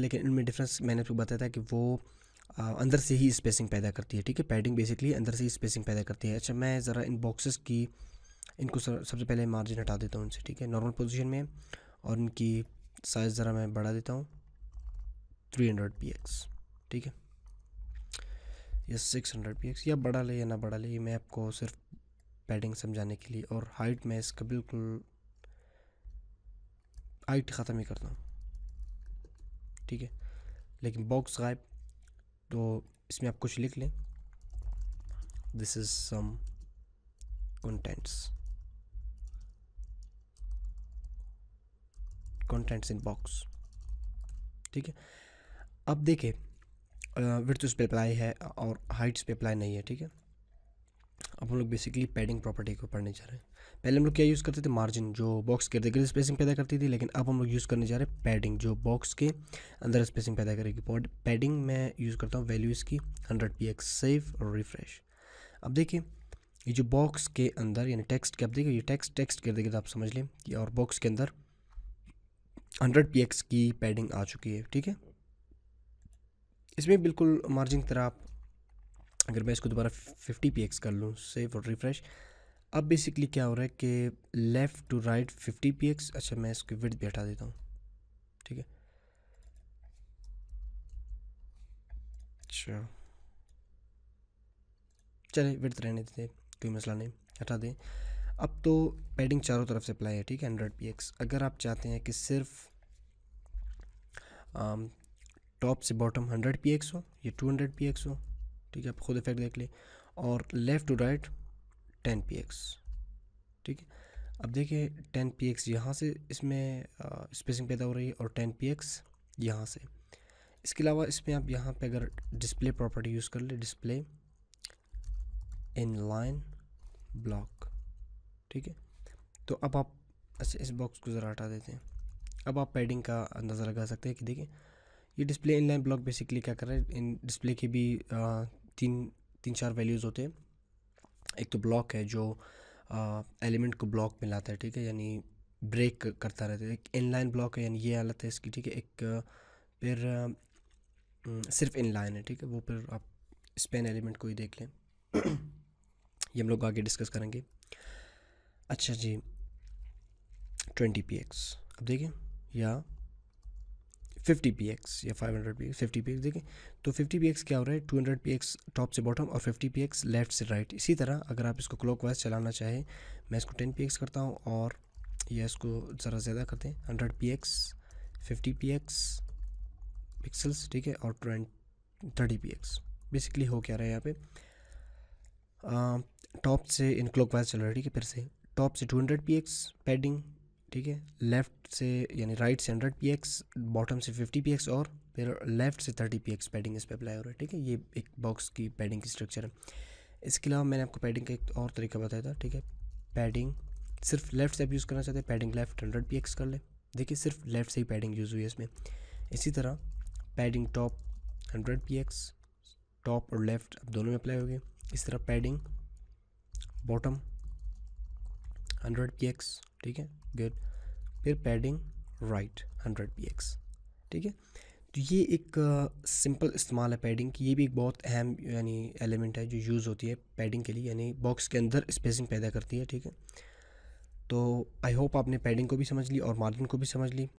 लेकिन इनमें डिफरेंस मैंने आपको बताया था कि वो आ, अंदर से ही स्पेसिंग पैदा करती है ठीक है पैडिंग बेसिकली अंदर से ही स्पेसिंग पैदा करती है अच्छा मैं ज़रा इन बॉक्सेस की इनको सबसे पहले मार्जिन हटा देता हूँ उनसे ठीक है नॉर्मल पोजिशन में और इनकी साइज़ ज़रा मैं बढ़ा देता हूँ थ्री हंड्रेड पी एक्स ठीक है या सिक्स हंड्रेड पी एक्स या बड़ा ले या ना बड़ा ले मैं आपको सिर्फ पैडिंग समझाने के लिए और हाइट मैं इसका बिल्कुल हाइट ख़त्म ही करता हूँ ठीक है लेकिन बॉक्स गायब तो इसमें आप कुछ लिख लें this is some contents contents in box ठीक है अब देखें विथ उस पर अप्लाई है और हाइट्स पे अप्लाई नहीं है ठीक है अब हम लोग बेसिकली पैडिंग प्रॉपर्टी को पढ़ने जा रहे हैं पहले हम लोग क्या यूज़ करते थे मार्जिन जो बॉक्स के अंदर स्पेसिंग पैदा करती थी लेकिन अब हम लोग यूज़ करने जा रहे हैं पैडिंग जो बॉक्स के अंदर स्पेसिंग पैदा करेगी पैडिंग मैं यूज़ करता हूँ वैल्यू इसकी हंड्रेड पी एक्स सेव और रिफ्रेश अब देखिए ये जो बॉक्स के अंदर यानी टेक्स्ट के अब देखिए ये टेक्स्ट टेक्स्ट कर देगा तो आप समझ लें कि और बॉक्स के अंदर हंड्रेड पी एक्स की पैडिंग आ चुकी है ठीक है इसमें बिल्कुल मार्जिन की तरह आप अगर मैं इसको दोबारा फिफ्टी पी एक्स कर लूँ सेव और रिफ्रेश अब बेसिकली क्या हो रहा है कि left to right fifty P X अच्छा मैं इसकी विथ भी हटा देता हूँ ठीक है अच्छा चले विथ रहने देते कोई मसला नहीं हटा दें अब तो पैडिंग चारों तरफ से अप्लाई है ठीक है हंड्रेड पी एक्स अगर आप चाहते हैं कि सिर्फ टॉप से बॉटम हंड्रेड पी एक्स हो या टू हंड्रेड पी एक्स हो ठीक है आप खुद इफेक्ट देख लें और left to right ten P X ठीक है अब देखिए टेन पी एक्स यहाँ से इसमें स्पेसिंग पैदा हो रही है और टेन पी एक्स यहाँ से इसके अलावा इसमें आप यहाँ पे अगर डिस्प्ले प्रॉपर्टी यूज़ कर ले डिस्प्ले इन लाइन ब्लॉक ठीक है तो अब आप अच्छा इस बॉक्स को ज़रा हटा देते हैं अब आप पैडिंग का अंदाज़ा लगा सकते हैं कि देखिए ये display inline block basically क्या कर रहा है इन डिस्प्ले की भी तीन तीन चार वैल्यूज़ होते हैं एक तो ब्लॉक है जो एलिमेंट को ब्लॉक में लाता है ठीक है यानी ब्रेक करता रहता है एक इनलाइन ब्लॉक है यानी ये हालत है इसकी ठीक है एक फिर सिर्फ इनलाइन है ठीक है वो फिर आप स्पेन एलिमेंट को ही देख लें ये हम लोग आगे डिस्कस करेंगे अच्छा जी ट्वेंटी पी एक्स अब देखिए या फिफ्टी पी एक्स या five hundred P X fifty P X देखें तो फिफ्टी पी एक्स क्या हो रहा है two hundred P X top से बॉटम और फिफ्टी पी एक्स लेफ्ट से राइट इसी तरह अगर आप इसको क्लॉक वाइज चलाना चाहें मैं इसको टेन पी एक्स करता हूँ और यह इसको ज़रा ज़्यादा करते हैं hundred P X fifty P X pixels ठीक है और twenty thirty P X basically हो क्या रहा है यहाँ पे टॉप से इन क्लॉक वाइज चल रहा है ठीक है फिर से टॉप से two hundred P X padding ठीक है लेफ़्ट से यानी राइट से हंड्रेड पी एक्स बॉटम से फिफ्टी पी एक्स और फिर लेफ़्ट से थर्टी पी एक्स पैडिंग इस पर अप्लाई हो रहा है ठीक है ये एक बॉक्स की पैडिंग की स्ट्रक्चर है इसके अलावा मैंने आपको पैडिंग का एक और तरीका बताया था ठीक है पैडिंग सिर्फ लेफ़्ट से आप यूज़ करना चाहते हैं padding left hundred P X कर ले देखिए सिर्फ लेफ़्ट से ही पैडिंग यूज़ हुई है इसमें इसी तरह padding top hundred P X top और लेफ़्ट अब दोनों में अप्लाई हो गए इस तरह padding bottom hundred P X ठीक है गुड फिर padding right hundred P X ठीक है तो ये एक सिंपल इस्तेमाल है पैडिंग की ये भी एक बहुत अहम यानी एलिमेंट है जो यूज़ होती है पैडिंग के लिए यानी बॉक्स के अंदर स्पेसिंग पैदा करती है ठीक है तो आई होप आपने पैडिंग को भी समझ ली और मार्जिन को भी समझ ली